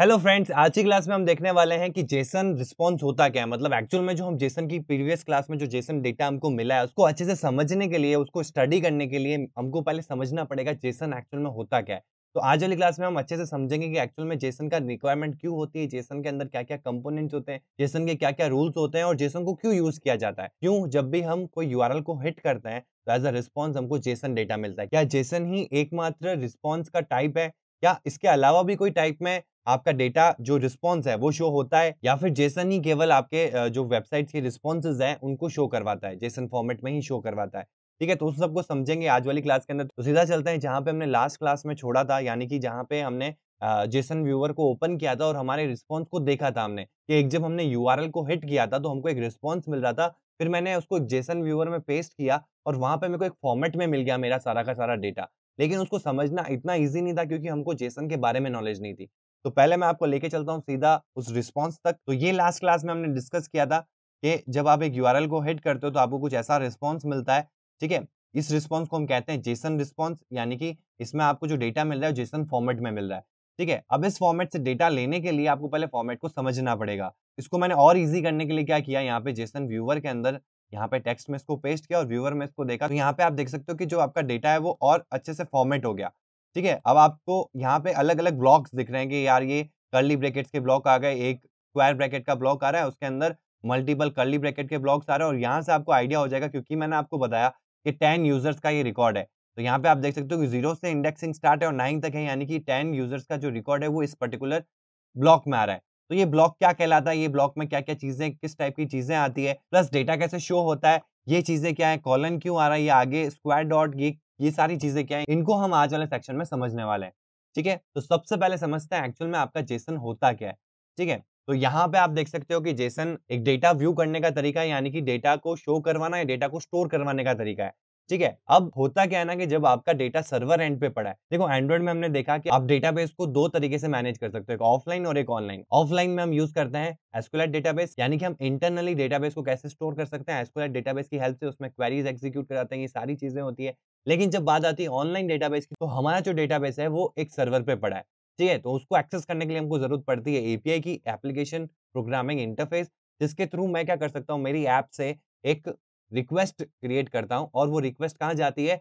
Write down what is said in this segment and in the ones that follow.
hello friends आज की class में हम देखने वाले हैं कि जेसन रिस्पॉन्स होता क्या है मतलब एक्चुअल में जो हम जेसन की प्रीवियस क्लास में जो जेसन डेटा हमको मिला है उसको अच्छे से समझने के लिए उसको स्टडी करने के लिए हमको पहले समझना पड़ेगा जेसन एक्चुअल में होता क्या है तो आज वाली क्लास में हम अच्छे से समझेंगे कि एक्चुअल में जेसन का रिक्वायरमेंट क्यों होती है जेसन के अंदर क्या क्या कंपोनेंट्स होते हैं जेसन के क्या क्या रूल्स होते हैं और जेसन को क्यों यूज किया जाता है क्यों जब भी हम कोई यूआरएल को हिट करते हैं तो एज अ रिस्पॉन्स हमको जेसन डेटा मिलता है क्या जेसन ही एकमात्र रिस्पॉन्स का टाइप है क्या इसके अलावा भी कोई टाइप में आपका डेटा जो रिस्पॉन्स है वो शो होता है या फिर जेसन ही केवल आपके जो वेबसाइट के रिस्पॉन्सेज हैं उनको शो करवाता है जेसन फॉर्मेट में ही शो करवाता है ठीक है तो उस सबको समझेंगे आज वाली क्लास के अंदर तो सीधा चलते हैं जहाँ पे हमने लास्ट क्लास में छोड़ा था यानी कि जहाँ पे हमने जेसन व्यूअर को ओपन किया था और हमारे रिस्पॉन्स को देखा था हमने कि एक जब हमने यू को हिट किया था तो हमको एक रिस्पॉन्स मिल रहा था फिर मैंने उसको जेसन व्यूअर में पेस्ट किया और वहाँ पर मेरे को एक फॉर्मेट में मिल गया मेरा सारा का सारा डेटा लेकिन उसको समझना इतना ईजी नहीं था क्योंकि हमको जेसन के बारे में नॉलेज नहीं थी तो पहले मैं आपको लेके चलता हूँ सीधा उस रिस्पॉन्स तक तो ये लास्ट क्लास में हमने डिस्कस किया था कि जब आप एक यू को हिट करते हो तो आपको कुछ ऐसा रिस्पॉन्स मिलता है ठीक है इस रिस्पॉन्स को हम कहते हैं जेसन रिस्पॉन्स यानी कि इसमें आपको जो डेटा मिल रहा है जेसन फॉर्मेट में मिल रहा है ठीक है अब इस फॉर्मेट से डेटा लेने के लिए आपको पहले फॉर्मेट को समझना पड़ेगा इसको मैंने और इजी करने के लिए क्या किया यहाँ पे जेसन व्यूवर के अंदर यहाँ पे टेक्स्ट में इसको पेस्ट किया और व्यूअर में इसको देखा तो यहाँ पे आप देख सकते हो कि जो आपका डेटा है वो और अच्छे से फॉर्मेट हो गया ठीक है अब आपको यहाँ पे अलग अलग ब्लॉक्स दिख रहे हैं कि यार ये कर्ली ब्रैकेट्स के ब्लॉक आ गए एक स्क्वायर ब्रैकेट का ब्लॉक आ रहा है उसके अंदर मल्टीपल कर्ली ब्रैकेट के ब्लॉक्स आ रहे हैं और यहाँ से आपको आइडिया हो जाएगा क्योंकि मैंने आपको बताया कि टेन यूजर्स का ये रिकॉर्ड है तो यहाँ पे आप देख सकते हो कि जीरो से इंडेक्सिंग स्टार्ट है और नाइन तक है यानी कि टेन यूजर्स का जो रिकॉर्ड है वो इस पर्टिकुलर ब्लॉक में आ रहा है तो ये ब्लॉक क्या कहलाता है ये ब्लॉक में क्या क्या चीजें किस टाइप की चीजें आती है प्लस डेटा कैसे शो होता है ये चीजें क्या है कॉलन क्यों आ रहा है ये आगे स्क्वायर डॉट ये ये सारी चीजें क्या है इनको हम आज वाले सेक्शन में समझने वाले हैं ठीक है तो सबसे पहले समझते हैं एक्चुअल में आपका जेसन होता क्या है ठीक है तो यहाँ पे आप देख सकते हो कि जेसन एक डेटा व्यू करने का तरीका है यानी कि डेटा को शो करवाना या डेटा को स्टोर करवाने का तरीका है ठीक है अब होता क्या है ना कि जब आपका डेटा सर्वर एंड पे पड़ा है देखो एंड्रॉइड में हमने देखा कि आप डेटाबेस को दो तरीके से मैनेज कर सकते हो एक ऑफलाइन और एक ऑनलाइन ऑफलाइन में हम यूज करते हैं एस्कुलेट डेटाबेस यानी कि हम इंटरनली डेटाबेस को कैसे स्टोर कर सकते हैं एस्कुलेट डेटाबेस की हेल्प से उसमें क्वेरीज एग्जीक्यूट कराते हैं ये सारी चीजें होती है लेकिन जब बात आती है ऑनलाइन डेटाबेस की तो हमारा जो डेटाबेस है वो एक सर्वर पे पड़ा है ठीक है तो उसको एक्सेस करने के लिए हमको जरूरत पड़ती है एपीआई की एप्लीकेशन प्रोग्रामिंग इंटरफेस जिसके थ्रू मैं क्या कर सकता हूँ मेरी ऐप से एक रिक्वेस्ट क्रिएट करता हूँ और वो रिक्वेस्ट कहाँ जाती है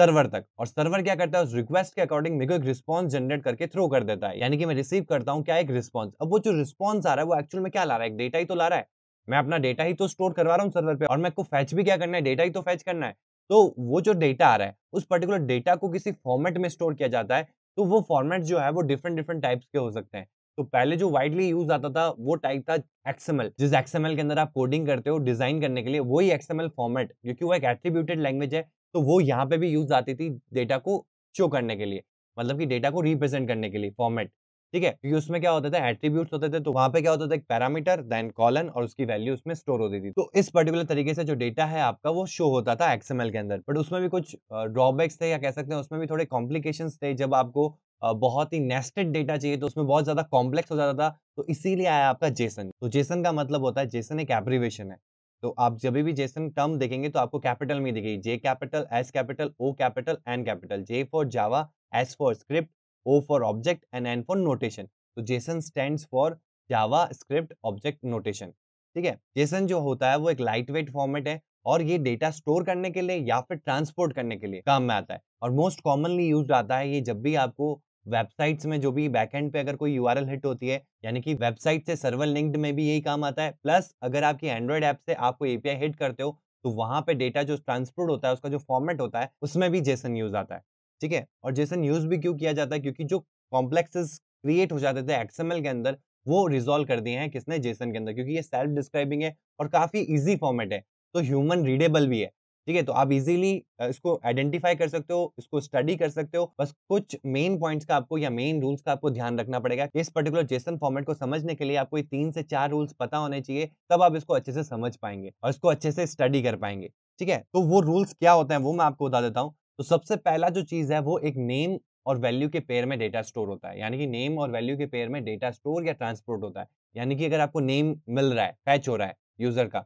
सर्वर तक और सर्वर क्या करता है उस रिक्वेस्ट के अकॉर्डिंग मेरे को एक रिस्पॉन्स जनरेट करके थ्रो कर देता है यानी कि मैं रिसीव करता हूँ क्या एक रिस्पॉन्स अब वो जो रिस्पॉन्स आ रहा है वो एक्चुअल में क्या ला रहा है एक डेटा ही तो ला रहा है मैं अपना डेटा ही तो स्टोर करवा रहा हूँ सर्वर पर और मैं को फैच भी क्या करना है डेटा ही तो फैच करना है तो वो जो डेटा आ रहा है उस पर्टिकुलर डेटा को किसी फॉर्मेट में स्टोर किया जाता है तो वो फॉर्मेट जो है वो डिफरेंट डिफरेंट टाइप्स के हो सकते हैं तो पहले जो वाइडली यूज आता था वो टाइप था एक्सएमएल जिस एक्सएमएल के अंदर आप कोडिंग करते हो डिजाइन करने के लिए वही एक्सएमएल फॉर्मेट क्योंकि वो एक एट्रीब्यूटेड लैंग्वेज है तो वो यहाँ पे भी यूज आती थी डेटा को शो करने के लिए मतलब कि डेटा को रिप्रेजेंट करने के लिए फॉर्मेट ठीक है क्योंकि उसमें क्या होता था एट्रीब्यूट होते थे तो वहां पे क्या होता था एक पैरामीटर देन कॉलन और उसकी वैल्यू उसमें स्टोर होती थी तो इस पर्टिकुलर तरीके से जो डेटा है आपका वो शो होता था एक्सएमएल के अंदर बट उसमें भी कुछ ड्रॉबैक्स थे या कह सकते हैं उसमें भी थोड़े कॉम्प्लिकेशन थे जब आपको बहुत ही नेस्टेड डेटा चाहिए तो उसमें बहुत ज़्यादा कॉम्प्लेक्स हो जाता था तो इसीलिए आया आपका जेसन तो जेसन का मतलब होता है जेसन एक एप्रीवेशन है तो आप जब भी जेसन टर्म देखेंगे तो आपको कैपिटल में दिखेगी J capital S capital O capital N capital J for Java S for script O for object and N for notation तो JSON stand for Java script object notation ठीक है Jason जो होता है वो एक लाइट वेट फॉर्मेट है और ये डेटा स्टोर करने के लिए या फिर ट्रांसपोर्ट करने के लिए काम में आता है और मोस्ट कॉमनली यूज आता है ये जब भी आपको वेबसाइट्स में जो भी बैकएंड पे अगर कोई यू हिट होती है यानी कि वेबसाइट से सर्वर लिंक्ड में भी यही काम आता है प्लस अगर आपकी एंड्रॉयड ऐप से आपको एपीआई हिट करते हो तो वहां पे डेटा जो ट्रांसपोर्ट होता है उसका जो फॉर्मेट होता है उसमें भी जेसन यूज आता है ठीक है और जेसन यूज भी क्यों किया जाता है क्योंकि जो कॉम्प्लेक्सेस क्रिएट हो जाते थे एक्सएमएल के अंदर वो रिजोल्व कर दिए हैं किसने जेसन के अंदर क्योंकि ये सेल्फ डिस्क्राइबिंग है और काफी इजी फॉर्मेट है तो ह्यूमन रीडेबल भी है ठीक है तो आप इजीली इसको आइडेंटिफाई कर सकते हो इसको स्टडी कर सकते हो बस कुछ मेन पॉइंट्स का आपको या मेन रूल्स का आपको ध्यान रखना पड़ेगा इस पर्टिकुलर जेसन फॉर्मेट को समझने के लिए आपको तीन से चार रूल्स पता होने चाहिए तब आप इसको अच्छे से समझ पाएंगे और इसको अच्छे से स्टडी कर पाएंगे ठीक है तो वो रूल्स क्या होते हैं वो मैं आपको बता देता हूँ तो सबसे पहला जो चीज है वो एक नेम और वैल्यू के पेयर में डेटा स्टोर होता है यानी कि नेम और वैल्यू के पेयर में डेटा स्टोर या ट्रांसपोर्ट होता है यानी कि अगर आपको नेम मिल रहा है फैच हो रहा है यूजर का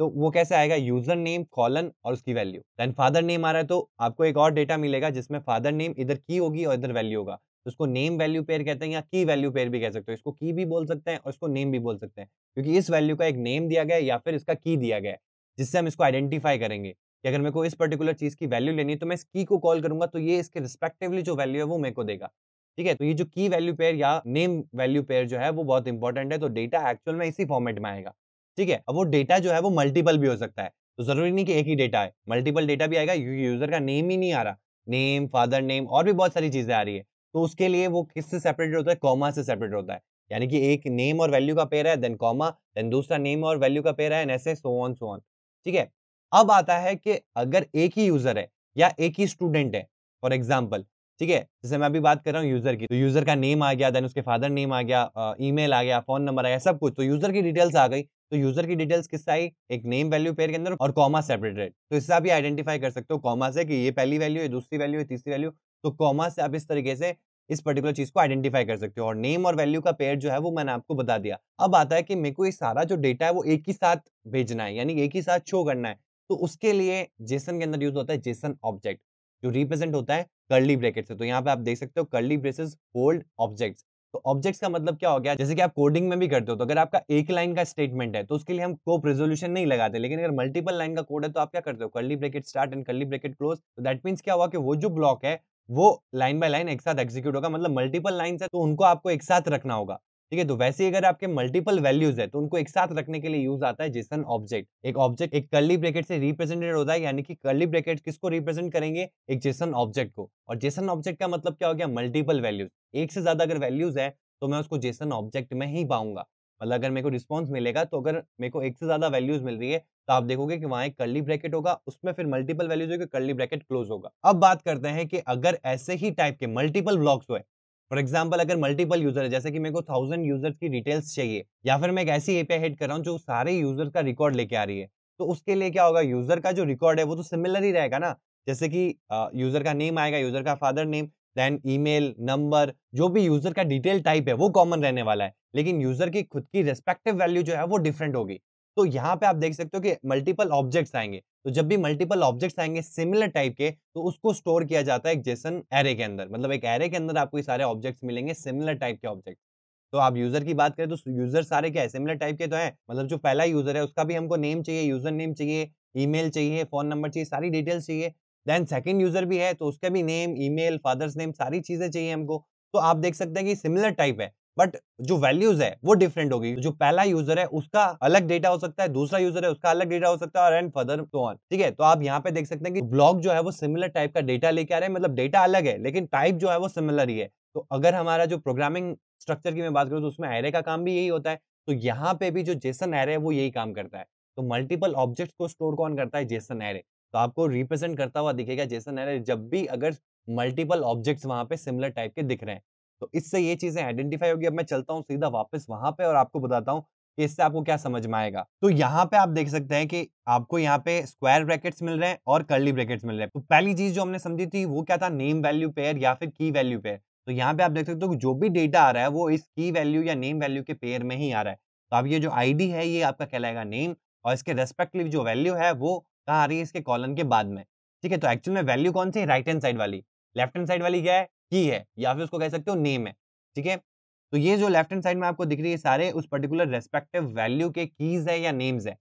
तो वो कैसे आएगा यूजर नेम कॉलन और उसकी वैल्यू देन फादर नेम आ रहा है तो आपको एक और डेटा मिलेगा जिसमें फादर नेम इधर की होगी और इधर वैल्यू होगा तो उसको नेम वैल्यू पेयर कहते हैं या की वैल्यू पेयर भी कह सकते हो इसको की भी बोल सकते हैं और इसको नेम भी बोल सकते हैं क्योंकि इस वैल्यू का एक नेम दिया गया या फिर इसका की दिया गया जिससे हम इसको आइडेंटिफाई करेंगे कि अगर मेरे को इस पर्टिकुलर चीज की वैल्यू लेनी है तो मैं इस की को कॉल करूंगा तो ये इसके रिस्पेक्टिवली जो वैल्यू है वो मेरे को देगा ठीक है तो ये जो की वैल्यू पेयर या नेम वैल्यू पेयर जो है वो बहुत इंपॉर्टेंट है तो डेटा एक्चुअल में इसी फॉर्मेट में आएगा ठीक है अब वो डेटा जो है वो मल्टीपल भी हो सकता है तो जरूरी नहीं कि एक ही डेटा है मल्टीपल डेटा भी आएगा क्योंकि यूजर का नेम ही नहीं आ रहा नेम फादर नेम और भी बहुत सारी चीजें आ रही है तो उसके लिए वो किससे सेपरेट होता है कॉमा से सेपरेट होता है यानी कि एक नेम और वैल्यू का पेयर है देन कॉमा देन दूसरा नेम और वैल्यू का पेयर है एंड ऐसे सो ऑन सो ऑन ठीक है अब आता है कि अगर एक ही यूजर है या एक ही स्टूडेंट है फॉर एग्जाम्पल ठीक है जैसे मैं अभी बात कर रहा हूँ यूजर की तो यूजर का नेम आ गया देन उसके फादर नेम आ गया ईमेल आ गया फोन नंबर आ गया सब कुछ तो यूजर की डिटेल्स आ गई तो यूजर की डिटेल्स किस आई एक नेम वैल्यू पेयर के अंदर और कॉमा सेपरेटेड तो इससे आप ये आइडेंटिफाई कर सकते हो कॉमा से कि ये पहली वैल्यू है दूसरी वैल्यू है तीसरी वैल्यू तो कॉमा से आप इस तरीके से इस पर्टिकुलर चीज को आइडेंटिफाई कर सकते हो और नेम और वैल्यू का पेयर जो है वो मैंने आपको बता दिया अब आता है कि मेरे को ये सारा जो डेटा है वो एक ही साथ भेजना है यानी एक ही साथ शो करना है तो उसके लिए जेसन के अंदर यूज होता है जेसन ऑब्जेक्ट जो रिप्रेजेंट होता है कर्ली ब्रेकेट से तो यहाँ पे आप देख सकते हो कर्ली ब्रेसेस होल्ड ऑब्जेक्ट्स तो ऑब्जेक्ट्स का मतलब क्या हो गया जैसे कि आप कोडिंग में भी करते हो तो अगर आपका एक लाइन का स्टेटमेंट है तो उसके लिए हम कोप रेजोल्यूशन नहीं लगाते लेकिन अगर मल्टीपल लाइन का कोड है तो आप क्या करते हो curly bracket start and curly bracket close तो दैट मीन्स क्या हुआ कि वो जो ब्लॉक है वो लाइन बाय लाइन एक साथ एग्जीक्यूट होगा मतलब मल्टीपल लाइन है तो उनको आपको एक साथ रखना होगा ठीक है तो वैसे अगर आपके मल्टीपल वैल्यूज है तो उनको एक साथ रखने के लिए यूज आता है जेसन ऑब्जेक्ट एक ऑब्जेक्ट एक कर्ली ब्रेकेट से रिप्रेजेंटेड होता है यानी कि कर्ली ब्रेकेट किसको रिप्रेजेंट करेंगे एक जेसन ऑब्जेक्ट को और जेसन ऑब्जेक्ट का मतलब क्या हो गया मल्टीपल वैल्यूज एक से ज्यादा अगर वैल्यूज है तो मैं उसको जेसन ऑब्जेक्ट में ही पाऊंगा मतलब अगर मेरे को रिस्पॉन्स मिलेगा तो अगर मेरे को एक से ज्यादा वैल्यूज मिल रही है तो आप देखोगे कि वहां एक कर्ली ब्रैकेट होगा उसमें फिर मल्टीपल वैल्यूज होगी कर्ली ब्रैकेट क्लोज होगा अब बात करते हैं कि अगर ऐसे ही टाइप के मल्टीपल ब्लॉक्स हुए फॉर एग्जाम्पल अगर मल्टीपल यूजर है जैसे कि मेरे को थाउजेंड यूजर्स की डिटेल्स चाहिए या फिर मैं एक ऐसी एपीआई हेड कर रहा हूँ जो सारे यूजर का रिकॉर्ड लेके आ रही है तो उसके लिए क्या होगा यूजर का जो रिकॉर्ड है वो तो सिमिलर ही रहेगा ना जैसे कि यूजर का नेम आएगा यूजर का father name then email number जो भी यूजर का डिटेल टाइप है वो कॉमन रहने वाला है लेकिन यूजर की खुद की रेस्पेक्टिव वैल्यू जो है वो डिफरेंट होगी तो यहाँ पे आप देख सकते हो कि मल्टीपल ऑब्जेक्ट्स आएंगे तो जब भी मल्टीपल ऑब्जेक्ट्स आएंगे सिमिलर टाइप के तो उसको स्टोर किया जाता है एक जेसन एरे के अंदर मतलब एक एरे के अंदर आपको ये सारे ऑब्जेक्ट्स मिलेंगे सिमिलर टाइप के ऑब्जेक्ट तो आप यूजर की बात करें तो यूजर सारे क्या है सिमिलर टाइप के तो है मतलब जो पहला यूजर है उसका भी हमको नेम चाहिए यूजर नेम चाहिए ई चाहिए फोन नंबर चाहिए सारी डिटेल्स चाहिए देन सेकेंड यूजर भी है तो उसका भी नेम ई फादर्स नेम सारी चीजें चाहिए हमको तो आप देख सकते हैं कि सिमिलर टाइप है बट जो वैल्यूज है वो डिफरेंट होगी जो पहला यूजर है उसका अलग डेटा हो सकता है दूसरा यूजर है उसका अलग डेटा हो सकता है और एंड फर्दर तो ऑन ठीक है तो आप यहाँ पे देख सकते हैं कि ब्लॉग जो है वो सिमिलर टाइप का डेटा लेके आ रहे हैं मतलब डेटा अलग है लेकिन टाइप जो है वो सिमिलर ही है तो अगर हमारा जो प्रोग्रामिंग स्ट्रक्चर की मैं बात करूँ तो उसमें एरे का काम भी यही होता है तो यहाँ पे भी जो जेसन एरे है वो यही काम करता है तो मल्टीपल ऑब्जेक्ट को स्टोर कौन करता है जेसन एरे तो आपको रिप्रेजेंट करता हुआ दिखेगा जेसन एरे जब भी अगर मल्टीपल ऑब्जेक्ट्स वहां पे सिमिलर टाइप के दिख रहे हैं तो इससे ये चीजें आइडेंटिफाई होगी अब मैं चलता हूँ सीधा वापस वहां पे और आपको बताता हूँ कि इससे आपको क्या समझ में आएगा तो यहाँ पे आप देख सकते हैं कि आपको यहाँ पे स्क्वायर ब्रैकेट्स मिल रहे हैं और कर्ली ब्रैकेट्स मिल रहे हैं तो पहली चीज जो हमने समझी थी वो क्या था नेम वैल्यू पेयर या फिर की वैल्यू पेयर तो यहाँ पे आप देख सकते हो जो भी डेटा आ रहा है वो इस की वैल्यू या नेम वैल्यू के पेयर में ही आ रहा है तो अब ये जो आईडी है ये आपका कहलाएगा नेम और इसके रेस्पेक्टिव जो वैल्यू है वो कहाँ आ रही है इसके कॉलन के बाद में ठीक है तो एक्चुअल में वैल्यू कौन सी राइट हैंड साइड वाली लेफ्ट हैंड साइड वाली क्या है की है या फिर उसको कह सकते हो नेम है ठीक है तो ये जो लेफ्ट हैंड साइड में आपको दिख रही है सारे उस पर्टिकुलर रेस्पेक्टिव वैल्यू के कीज है या नेम्स है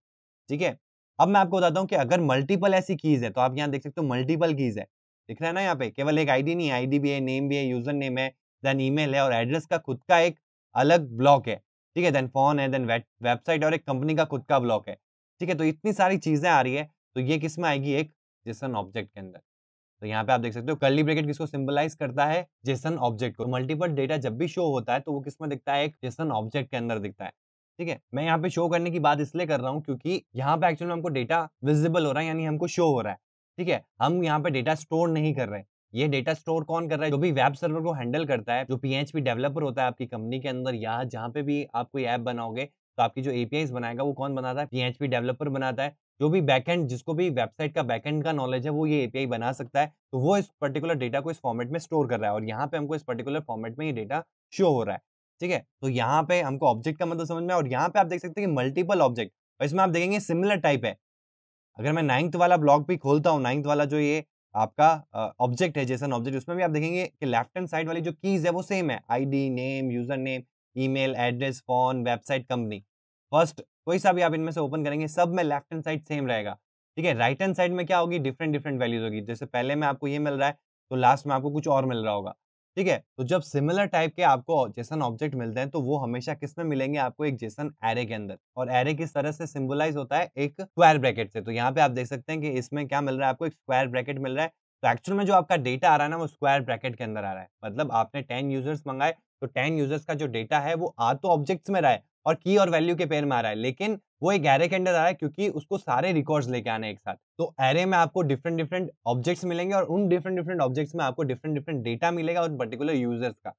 ठीक है अब मैं आपको बताता हूँ कि अगर मल्टीपल ऐसी कीज है तो आप यहाँ देख सकते हो मल्टीपल कीज है दिख रहा है ना यहाँ पे केवल एक आईडी नहीं आईडी भी है नेम भी है यूजर नेम है देन ईमेल है और एड्रेस का खुद का एक अलग ब्लॉक है ठीक है देन फोन है देन वेबसाइट और एक कंपनी का खुद का ब्लॉक है ठीक है तो इतनी सारी चीजें आ रही है तो ये किस में आएगी एक जैसन ऑब्जेक्ट के अंदर तो यहाँ पे आप देख सकते हो कर्ली ब्रैकेट किसको सिंबलाइज करता है जेसन ऑब्जेक्ट को मल्टीपल डेटा जब भी शो होता है तो वो किसमें दिखता है एक जेसन ऑब्जेक्ट के अंदर दिखता है ठीक है मैं यहाँ पे शो करने की बात इसलिए कर रहा हूँ क्योंकि यहाँ पे एक्चुअली हमको डेटा विजिबल हो रहा है यानी हमको शो हो रहा है ठीक है हम यहाँ पे डेटा स्टोर नहीं कर रहे ये डेटा स्टोर कौन कर रहा है जो भी वेब सर्वर को हैंडल करता है जो पीएचपी डेवलपर होता है आपकी कंपनी के अंदर या जहाँ पे भी आप कोई ऐप बनाओगे तो आपकी जो एपीआई बनाएगा वो कौन बनाता है पीएचपी डेवलपर बनाता है जो भी बैकहेंड जिसको भी वेबसाइट का बैकहेंड का नॉलेज है वो ये एपीआई बना सकता है तो वो इस पर्टिकुलर डेटा को इस फॉर्मेट में स्टोर कर रहा है और यहाँ पे हमको इस पर्टिकुलर फॉर्मेट में ये डेटा शो हो रहा है ठीक है तो यहाँ पे हमको ऑब्जेक्ट का मतलब समझ में और यहाँ पे आप देख सकते हैं कि मल्टीपल ऑब्जेक्ट और इसमें आप देखेंगे सिमिलर टाइप है अगर मैं नाइन्थ वाला ब्लॉक भी खोलता हूँ नाइन्थ वाला जो ये आपका ऑब्जेक्ट है जैसा ऑब्जेक्ट उसमें भी आप देखेंगे कि लेफ्ट हैंड साइड वाली जो कीज है वो सेम है ID name user name email address phone website company first कोई सा भी आप इनमें से ओपन करेंगे सब में लेफ्ट हैंड साइड सेम रहेगा ठीक है राइट हैंड साइड में क्या होगी डिफरेंट डिफरेंट वैल्यूज होगी जैसे पहले में आपको ये मिल रहा है तो लास्ट में आपको कुछ और मिल रहा होगा ठीक है तो जब सिमिलर टाइप के आपको जैसन ऑब्जेक्ट मिलते हैं तो वो हमेशा किस में मिलेंगे आपको एक जैसन एरे के अंदर और एरे किस तरह से सिम्बुलाइज होता है एक स्क्वायर ब्रैकेट से तो यहाँ पे आप देख सकते हैं कि इसमें क्या मिल रहा है आपको एक स्क्वायर ब्रैकेट मिल रहा है तो एक्चुअल में जो आपका डेटा आ रहा है ना वो स्क्वायर ब्रैकेट के अंदर आ रहा है मतलब आपने टेन यूजर्स मंगाए तो टेन यूजर्स का जो डेटा है वो आ तो ऑब्जेक्ट्स में रहा है और की और वैल्यू के पेयर में आ रहा है लेकिन वो एक एरे के अंडर आ रहा है क्योंकि उसको सारे रिकॉर्ड्स लेके आने एक साथ तो एरे में आपको डिफरेंट डिफरेंट ऑब्जेक्ट्स मिलेंगे और उन डिफरेंट डिफरेंट ऑब्जेक्ट्स में आपको डिफरेंट डिफरेंट डेटा मिलेगा उन पर्टिकुलर यूजर्स का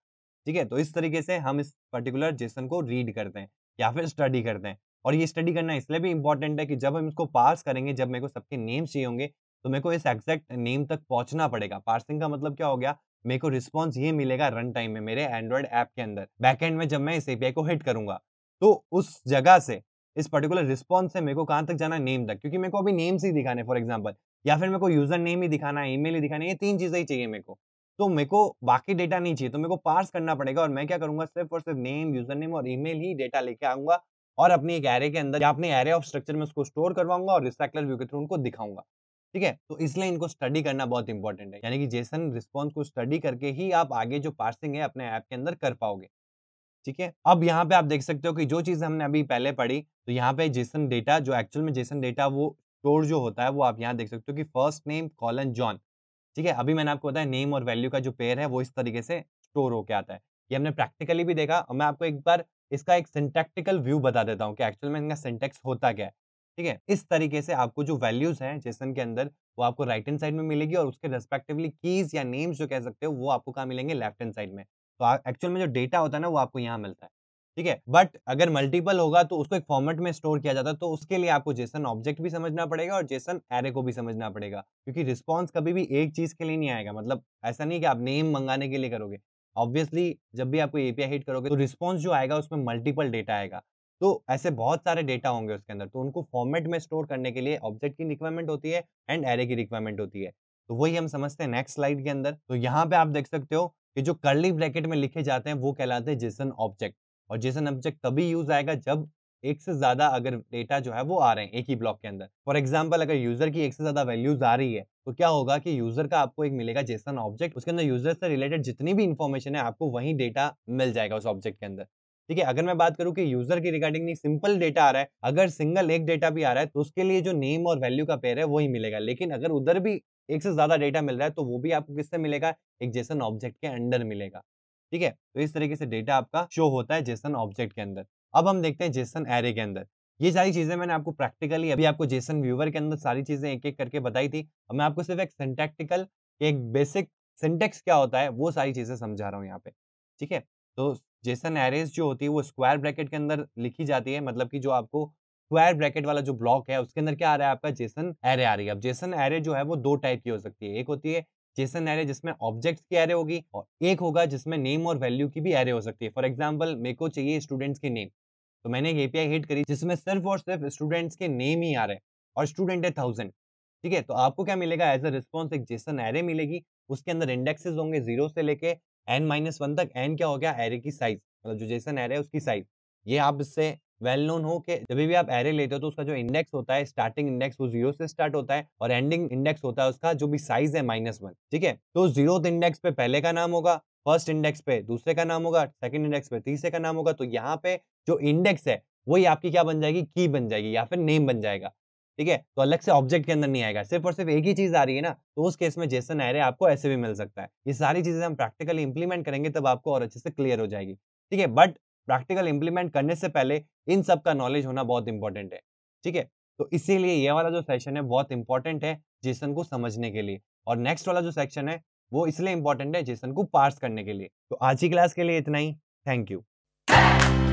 ठीक है तो इस तरीके से हम इस पर्टिकुलर जेसन को रीड करते हैं या फिर स्टडी करते हैं और ये स्टडी करना इसलिए भी इंपॉर्टेंट है कि जब हम इसको पार्स करेंगे जब मेरे को सबके नेम चाहिए होंगे तो मेरे को इस एग्जैक्ट नेम तक पहुंचना पड़ेगा पार्सिंग का मतलब क्या हो गया मेरे को रिस्पॉन्स ये मिलेगा रन टाइम में मेरे एंड्रॉइड ऐप के अंदर बैकहेंड में जब मैं इस एपीआई को हिट करूंगा तो उस जगह से इस पर्टिकुलर रिस्पॉन्स से मेरे को कहाँ तक जाना है नेम तक क्योंकि मेरे को अभी नेम्स ही दिखाने फॉर एग्जाम्पल या फिर मेरे को यूजर नेम ही दिखाना है ईमेल ही दिखाना है ये तीन चीज़ें ही चाहिए मेरे को तो मेरे को बाकी डेटा नहीं चाहिए तो मेरे को पार्स करना पड़ेगा और मैं क्या करूंगा सिर्फ और सिर्फ नेम यूजर नेम और ईमेल ही डेटा लेके आऊंगा और अपनी एक एरे के अंदर या अपने एरे ऑफ स्ट्रक्चर में उसको स्टोर करवाऊंगा और रिसाइकलर व्यू के थ्रू उनको दिखाऊंगा ठीक है तो इसलिए इनको स्टडी करना बहुत इंपॉर्टेंट है यानी कि जेसन रिस्पॉन्स को स्टडी करके ही आप आगे जो पार्सिंग है अपने ऐप के अंदर कर पाओगे ठीक है अब यहाँ पे आप देख सकते हो कि जो चीज हमने अभी पहले पढ़ी तो यहाँ पे जेसन डेटा जो एक्चुअल में जेसन डेटा वो स्टोर जो होता है वो आप यहाँ देख सकते हो कि फर्स्ट नेम कॉलन जॉन ठीक है अभी मैंने आपको बताया नेम और वैल्यू का जो पेयर है वो इस तरीके से स्टोर होके आता है ये हमने प्रैक्टिकली भी देखा और मैं आपको एक बार इसका एक सिंटेक्टिकल व्यू बता देता हूँ कि एक्चुअल में इनका सिंटेक्स होता क्या है ठीक है इस तरीके से आपको जो वैल्यूज हैं जेसन के अंदर वो आपको राइट हैंड साइड में मिलेगी और उसके रेस्पेक्टिवली कीज या नेम्स जो कह सकते हो वो आपको कहाँ मिलेंगे लेफ्ट हैंड साइड में तो एक्चुअल में जो डेटा होता है ना वो आपको यहाँ मिलता है ठीक है बट अगर मल्टीपल होगा तो उसको एक फॉर्मेट में स्टोर किया जाता है तो उसके लिए आपको जेसन ऑब्जेक्ट भी समझना पड़ेगा और जेसन एरे को भी समझना पड़ेगा क्योंकि रिस्पॉन्स कभी भी एक चीज के लिए नहीं आएगा मतलब ऐसा नहीं कि आप नेम मंगाने के लिए करोगे ऑब्वियसली जब भी आपको एपीआई हिट करोगे तो रिस्पॉन्स जो आएगा उसमें मल्टीपल डेटा आएगा तो ऐसे बहुत सारे डेटा होंगे उसके अंदर तो उनको फॉर्मेट में स्टोर करने के लिए ऑब्जेक्ट की रिक्वायरमेंट होती है एंड एरे की रिक्वायरमेंट होती है तो वही हम समझते हैं नेक्स्ट स्लाइड के अंदर तो यहाँ पे आप देख सकते हो कि जो कर्ली ब्रैकेट में लिखे जाते हैं वो कहलाते हैं जेसन ऑब्जेक्ट और जेसन ऑब्जेक्ट तभी यूज आएगा जब एक से ज्यादा अगर डेटा जो है वो आ रहे हैं एक ही ब्लॉक के अंदर फॉर एग्जाम्पल अगर यूजर की एक से ज्यादा वैल्यूज आ रही है तो क्या होगा कि यूजर का आपको एक मिलेगा जेसन ऑब्जेक्ट उसके अंदर यूजर से रिलेटेड जितनी भी इन्फॉर्मेशन है आपको वही डेटा मिल जाएगा उस ऑब्जेक्ट के अंदर ठीक है अगर मैं बात करूँ कि यूजर की रिगार्डिंग नहीं सिंपल डेटा आ रहा है अगर सिंगल एक डेटा भी आ रहा है तो उसके लिए जो नेम और वैल्यू का पेयर है वही मिलेगा लेकिन अगर उधर भी एक से ज़्यादा डेटा मिल रहा है तो वो भी आपको किससे मिलेगा एक जेसन ऑब्जेक्ट के अंडर मिलेगा ठीक है तो इस तरीके से डेटा आपका शो होता है जेसन ऑब्जेक्ट के अंदर अब हम देखते हैं जेसन एरे के अंदर ये सारी चीज़ें मैंने आपको प्रैक्टिकली अभी आपको जेसन व्यूवर के अंदर सारी चीज़ें एक एक करके बताई थी अब मैं आपको सिर्फ एक सिंटेक्टिकल एक बेसिक सिंटेक्स क्या होता है वो सारी चीज़ें समझा रहा हूँ यहाँ पे ठीक है तो जेसन एरेज जो होती है वो स्क्वायर ब्रैकेट के अंदर लिखी जाती है मतलब कि जो आपको स्क्वायर ब्रैकेट वाला जो ब्लॉक है उसके अंदर क्या आ रहा है आपका जेसन एरे आ रही है अब जेसन एरे जो है वो दो टाइप की हो सकती है एक होती है जेसन एरे जिसमें ऑब्जेक्ट्स की एरे होगी और एक होगा जिसमें नेम और वैल्यू की भी एरे हो सकती है फॉर एग्जाम्पल मेरे को चाहिए स्टूडेंट्स के नेम तो मैंने एक एपीआई हिट करी जिसमें सिर्फ और सिर्फ स्टूडेंट्स के नेम ही आ रहे हैं और स्टूडेंट है थाउजेंड ठीक है तो आपको क्या मिलेगा एज अ रिस्पॉन्स एक जेसन एरे मिलेगी उसके अंदर इंडेक्सेस होंगे जीरो से लेके एन माइनस वन तक एन क्या हो गया एरे की साइज मतलब जो जेसन एरे है उसकी साइज ये आप इससे वेल नोन हो कि जब भी आप एरे लेते हो तो उसका जो इंडेक्स होता है स्टार्टिंग इंडेक्स वो जीरो से स्टार्ट होता है और एंडिंग इंडेक्स होता है उसका जो भी साइज है माइनस वन ठीक है तो जीरो इंडेक्स पे पहले का नाम होगा फर्स्ट इंडेक्स पे दूसरे का नाम होगा सेकंड इंडेक्स पे तीसरे का नाम होगा तो यहाँ पे जो इंडेक्स है वही आपकी क्या बन जाएगी की बन जाएगी या फिर नेम बन जाएगा ठीक है तो अलग से ऑब्जेक्ट के अंदर नहीं आएगा सिर्फ और सिर्फ एक ही चीज आ रही है ना तो उस केस में जेसन एरे आपको ऐसे भी मिल सकता है ये सारी चीजें हम प्रैक्टिकली इंप्लीमेंट करेंगे तब आपको और अच्छे से क्लियर हो जाएगी ठीक है बट प्रैक्टिकल इंप्लीमेंट करने से पहले इन सब का नॉलेज होना बहुत इंपॉर्टेंट है ठीक है तो इसीलिए ये वाला जो सेशन है बहुत इंपॉर्टेंट है जेसन को समझने के लिए और नेक्स्ट वाला जो सेक्शन है वो इसलिए इंपॉर्टेंट है जेसन को पार्स करने के लिए तो आज की क्लास के लिए इतना ही थैंक यू